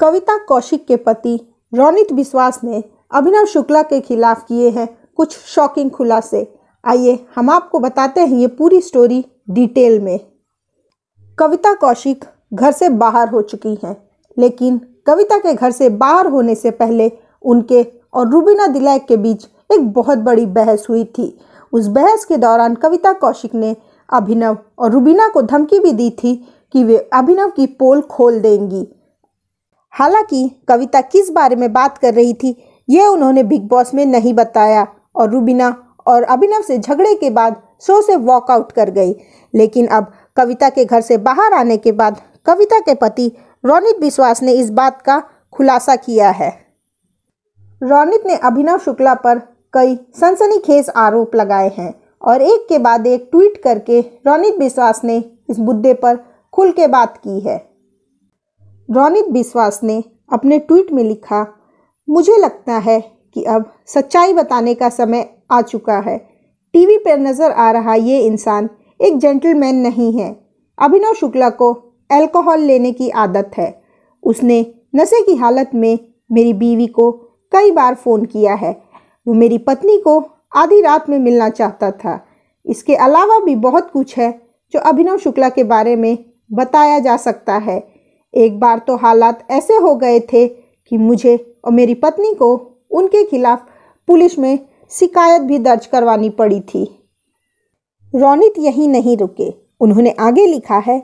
कविता कौशिक के पति रौनित विश्वास ने अभिनव शुक्ला के खिलाफ किए हैं कुछ शॉकिंग खुलासे आइए हम आपको बताते हैं ये पूरी स्टोरी डिटेल में कविता कौशिक घर से बाहर हो चुकी हैं लेकिन कविता के घर से बाहर होने से पहले उनके और रूबीना दिलैक के बीच एक बहुत बड़ी बहस हुई थी उस बहस के दौरान कविता कौशिक ने अभिनव और रूबीना को धमकी भी दी थी कि वे अभिनव की पोल खोल देंगी हालांकि कविता किस बारे में बात कर रही थी ये उन्होंने बिग बॉस में नहीं बताया और रूबीना और अभिनव से झगड़े के बाद शो से वॉकआउट कर गई लेकिन अब कविता के घर से बाहर आने के बाद कविता के पति रोनित विश्वास ने इस बात का खुलासा किया है रोनित ने अभिनव शुक्ला पर कई सनसनीखेज आरोप लगाए हैं और एक के बाद एक ट्वीट करके रोनित विश्वास ने इस मुद्दे पर खुल के बात की है रौनित बिस्वास ने अपने ट्वीट में लिखा मुझे लगता है कि अब सच्चाई बताने का समय आ चुका है टीवी पर नज़र आ रहा ये इंसान एक जेंटलमैन नहीं है अभिनव शुक्ला को अल्कोहल लेने की आदत है उसने नशे की हालत में मेरी बीवी को कई बार फ़ोन किया है वो मेरी पत्नी को आधी रात में मिलना चाहता था इसके अलावा भी बहुत कुछ है जो अभिनव शुक्ला के बारे में बताया जा सकता है एक बार तो हालात ऐसे हो गए थे कि मुझे और मेरी पत्नी को उनके खिलाफ पुलिस में शिकायत भी दर्ज करवानी पड़ी थी रौनित यहीं नहीं रुके उन्होंने आगे लिखा है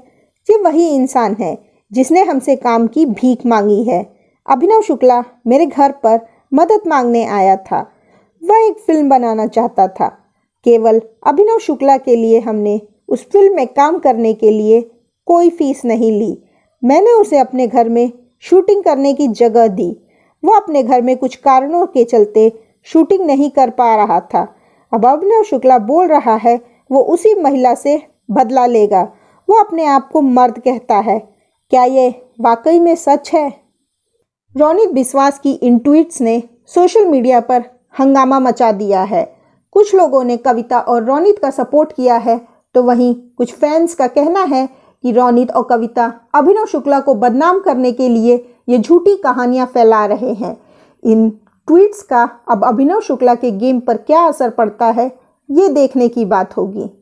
कि वही इंसान है जिसने हमसे काम की भीख मांगी है अभिनव शुक्ला मेरे घर पर मदद मांगने आया था वह एक फिल्म बनाना चाहता था केवल अभिनव शुक्ला के लिए हमने उस फिल्म में काम करने के लिए कोई फीस नहीं ली मैंने उसे अपने घर में शूटिंग करने की जगह दी वह अपने घर में कुछ कारणों के चलते शूटिंग नहीं कर पा रहा था अब अभिनव शुक्ला बोल रहा है वो उसी महिला से बदला लेगा वो अपने आप को मर्द कहता है क्या ये वाकई में सच है रौनिक विश्वास की इन ट्वीट्स ने सोशल मीडिया पर हंगामा मचा दिया है कुछ लोगों ने कविता और रौनित का सपोर्ट किया है तो वहीं कुछ फैंस का कहना है कि रौनित और कविता अभिनव शुक्ला को बदनाम करने के लिए ये झूठी कहानियां फैला रहे हैं इन ट्वीट्स का अब अभिनव शुक्ला के गेम पर क्या असर पड़ता है ये देखने की बात होगी